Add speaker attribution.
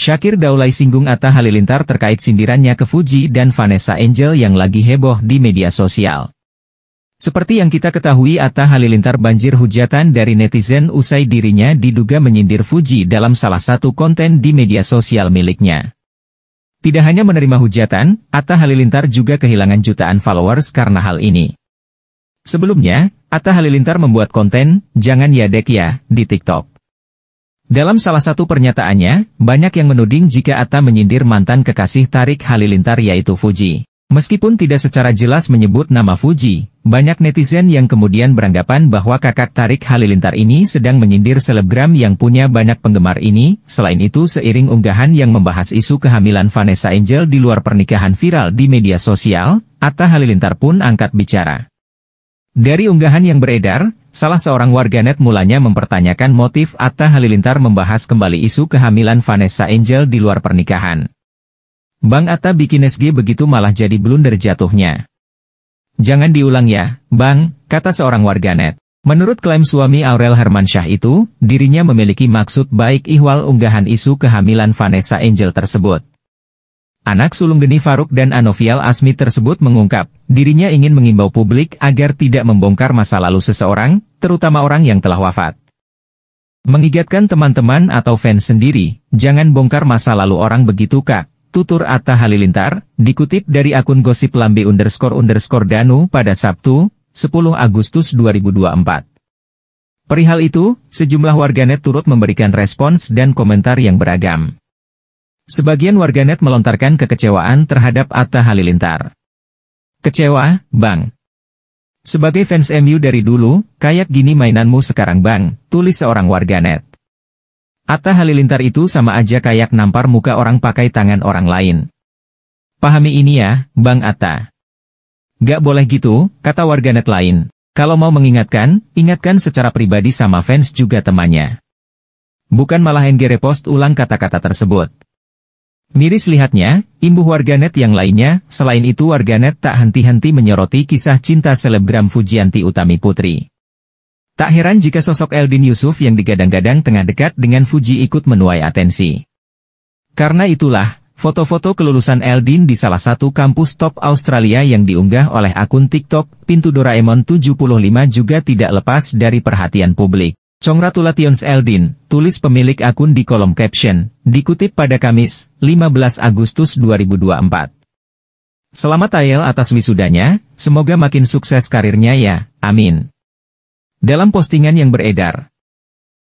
Speaker 1: Syakir Daulay singgung Atta Halilintar terkait sindirannya ke Fuji dan Vanessa Angel yang lagi heboh di media sosial. Seperti yang kita ketahui Atta Halilintar banjir hujatan dari netizen usai dirinya diduga menyindir Fuji dalam salah satu konten di media sosial miliknya. Tidak hanya menerima hujatan, Atta Halilintar juga kehilangan jutaan followers karena hal ini. Sebelumnya, Atta Halilintar membuat konten, Jangan Yadek Ya, di TikTok. Dalam salah satu pernyataannya, banyak yang menuding jika Atta menyindir mantan kekasih Tarik Halilintar yaitu Fuji. Meskipun tidak secara jelas menyebut nama Fuji, banyak netizen yang kemudian beranggapan bahwa kakak Tarik Halilintar ini sedang menyindir selebgram yang punya banyak penggemar ini, selain itu seiring unggahan yang membahas isu kehamilan Vanessa Angel di luar pernikahan viral di media sosial, Atta Halilintar pun angkat bicara. Dari unggahan yang beredar, Salah seorang warganet mulanya mempertanyakan motif Atta Halilintar membahas kembali isu kehamilan Vanessa Angel di luar pernikahan. Bang Atta bikin SG begitu malah jadi blunder jatuhnya. Jangan diulang ya, Bang, kata seorang warganet. Menurut klaim suami Aurel Hermansyah itu, dirinya memiliki maksud baik ihwal unggahan isu kehamilan Vanessa Angel tersebut. Anak sulung Geni Faruk dan Anovial Asmi tersebut mengungkap, dirinya ingin mengimbau publik agar tidak membongkar masa lalu seseorang, terutama orang yang telah wafat. Mengingatkan teman-teman atau fans sendiri, jangan bongkar masa lalu orang begitu kak, tutur Atta Halilintar, dikutip dari akun gosip lambe underscore underscore danu pada Sabtu, 10 Agustus 2024. Perihal itu, sejumlah warganet turut memberikan respons dan komentar yang beragam. Sebagian warganet melontarkan kekecewaan terhadap Atta Halilintar. Kecewa, Bang. Sebagai fans MU dari dulu, kayak gini mainanmu sekarang Bang, tulis seorang warganet. Atta Halilintar itu sama aja kayak nampar muka orang pakai tangan orang lain. Pahami ini ya, Bang Atta. Gak boleh gitu, kata warganet lain. Kalau mau mengingatkan, ingatkan secara pribadi sama fans juga temannya. Bukan malah NG repost ulang kata-kata tersebut. Miris lihatnya, imbuh warganet yang lainnya, selain itu warganet tak henti-henti menyoroti kisah cinta selebgram Fujianti Utami Putri. Tak heran jika sosok Eldin Yusuf yang digadang-gadang tengah dekat dengan Fuji ikut menuai atensi. Karena itulah, foto-foto kelulusan Eldin di salah satu kampus top Australia yang diunggah oleh akun TikTok Pintu Doraemon 75 juga tidak lepas dari perhatian publik. Congratulations Eldin, tulis pemilik akun di kolom caption, dikutip pada Kamis, 15 Agustus 2024. Selamat Tayel atas wisudanya, semoga makin sukses karirnya ya, amin. Dalam postingan yang beredar,